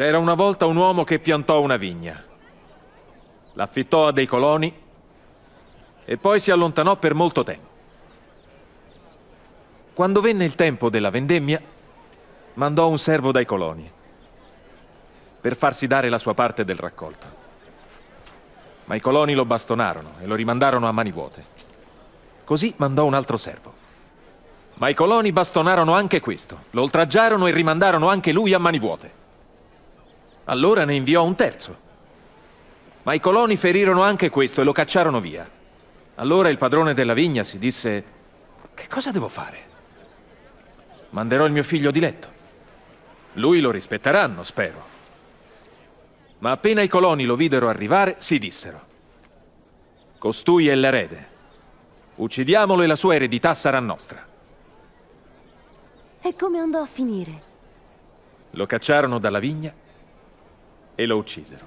C'era una volta un uomo che piantò una vigna, l'affittò a dei coloni e poi si allontanò per molto tempo. Quando venne il tempo della vendemmia, mandò un servo dai coloni per farsi dare la sua parte del raccolto. Ma i coloni lo bastonarono e lo rimandarono a mani vuote. Così mandò un altro servo. Ma i coloni bastonarono anche questo, lo oltraggiarono e rimandarono anche lui a mani vuote. Allora ne inviò un terzo. Ma i coloni ferirono anche questo e lo cacciarono via. Allora il padrone della vigna si disse, che cosa devo fare? Manderò il mio figlio di letto. Lui lo rispetteranno, spero. Ma appena i coloni lo videro arrivare, si dissero, costui è l'erede. Uccidiamolo e la sua eredità sarà nostra. E come andò a finire? Lo cacciarono dalla vigna e lo uccisero.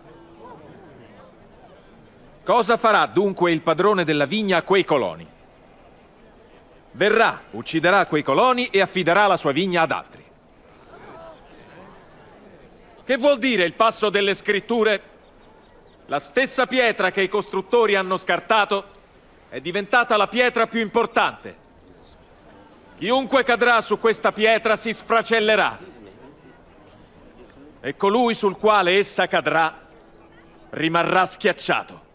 Cosa farà dunque il padrone della vigna a quei coloni? Verrà, ucciderà quei coloni e affiderà la sua vigna ad altri. Che vuol dire il passo delle scritture? La stessa pietra che i costruttori hanno scartato è diventata la pietra più importante. Chiunque cadrà su questa pietra si sfracellerà e colui sul quale essa cadrà rimarrà schiacciato.